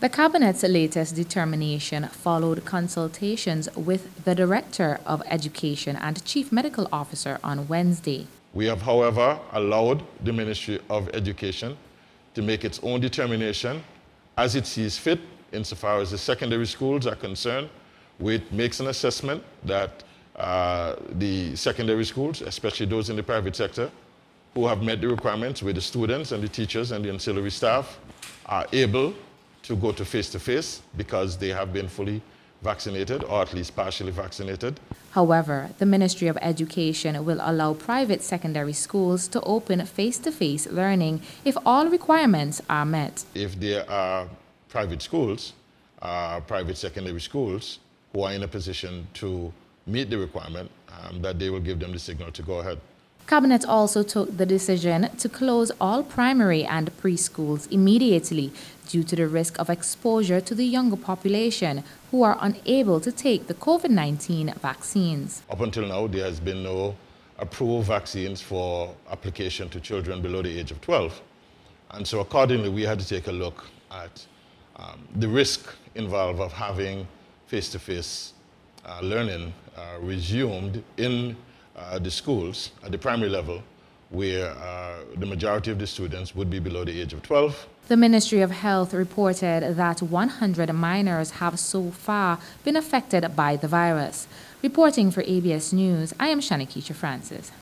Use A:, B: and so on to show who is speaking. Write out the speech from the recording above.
A: The Cabinet's latest determination followed consultations with the Director of Education and Chief Medical Officer on Wednesday.
B: We have, however, allowed the Ministry of Education to make its own determination as it sees fit insofar as the secondary schools are concerned, It makes an assessment that uh, the secondary schools, especially those in the private sector, who have met the requirements with the students and the teachers and the ancillary staff, are able to go to face-to-face because they have been fully vaccinated or at least partially vaccinated.
A: However, the Ministry of Education will allow private secondary schools to open face-to-face -face learning if all requirements are met.
B: If there are private schools, uh, private secondary schools, who are in a position to meet the requirement, um, that they will give them the signal to go ahead.
A: Cabinet also took the decision to close all primary and preschools immediately due to the risk of exposure to the younger population who are unable to take the COVID-19 vaccines.
B: Up until now, there has been no approved vaccines for application to children below the age of 12. And so accordingly, we had to take a look at um, the risk involved of having face-to-face -face, uh, learning uh, resumed in uh, the schools at the primary level where uh, the majority of the students would be below the age of 12.
A: The Ministry of Health reported that 100 minors have so far been affected by the virus. Reporting for ABS News, I am Shanikisha Francis.